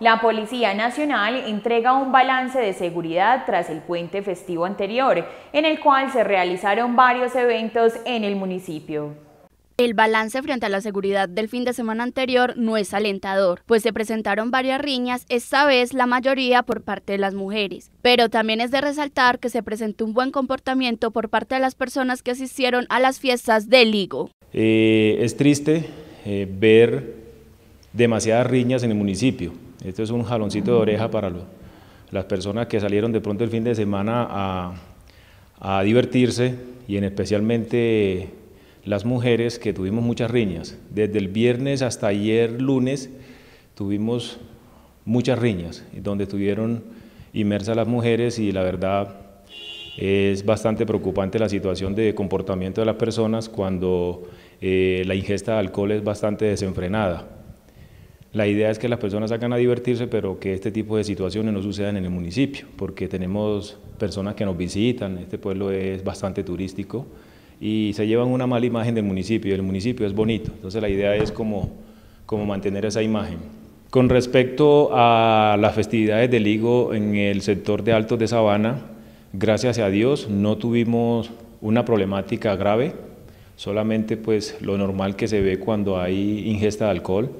La Policía Nacional entrega un balance de seguridad tras el puente festivo anterior, en el cual se realizaron varios eventos en el municipio. El balance frente a la seguridad del fin de semana anterior no es alentador, pues se presentaron varias riñas, esta vez la mayoría por parte de las mujeres. Pero también es de resaltar que se presentó un buen comportamiento por parte de las personas que asistieron a las fiestas del Ligo. Eh, es triste eh, ver demasiadas riñas en el municipio. Esto es un jaloncito de oreja para las personas que salieron de pronto el fin de semana a, divertirse y en especialmente las mujeres que tuvimos muchas riñas. Desde el viernes hasta ayer lunes tuvimos muchas riñas, donde estuvieron inmersas las mujeres y la verdad es bastante preocupante la situación de comportamiento de las personas cuando eh, la ingesta de alcohol es bastante desenfrenada. La idea es que las personas salgan a divertirse, pero que este tipo de situaciones no sucedan en el municipio, porque tenemos personas que nos visitan, este pueblo es bastante turístico y se llevan una mala imagen del municipio, el municipio es bonito, entonces la idea es como, mantener esa imagen. Con respecto a las festividades del higo en el sector de Altos de Sabana, gracias a Dios no tuvimos una problemática grave, solamente pues lo normal que se ve cuando hay ingesta de alcohol,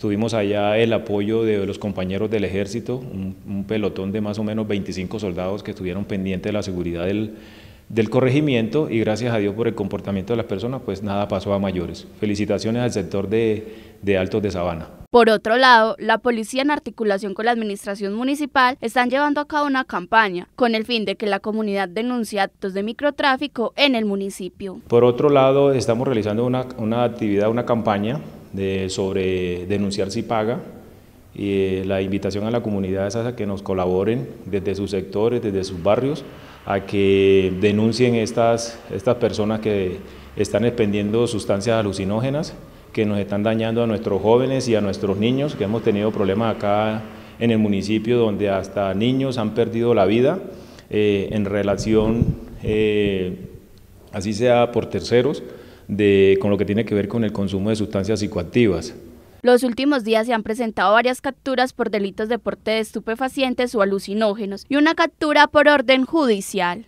Tuvimos allá el apoyo de los compañeros del ejército, un, pelotón de más o menos 25 soldados que estuvieron pendientes de la seguridad del, corregimiento y gracias a Dios por el comportamiento de las personas, pues nada pasó a mayores. Felicitaciones al sector de, Altos de Sabana. Por otro lado, la policía en articulación con la administración municipal están llevando a cabo una campaña con el fin de que la comunidad denuncie actos de microtráfico en el municipio. Por otro lado, estamos realizando una, una actividad, una campaña sobre denunciar si paga. y eh, la invitación a la comunidad es a que nos colaboren desde sus sectores, desde sus barrios, a que denuncien estas, estas personas que están expendiendo sustancias alucinógenas que nos están dañando a nuestros jóvenes y a nuestros niños, que hemos tenido problemas acá en el municipio donde hasta niños han perdido la vida eh, en relación, eh, así sea por terceros, de, con lo que tiene que ver con el consumo de sustancias psicoactivas. Los últimos días se han presentado varias capturas por delitos de porte de estupefacientes o alucinógenos y una captura por orden judicial.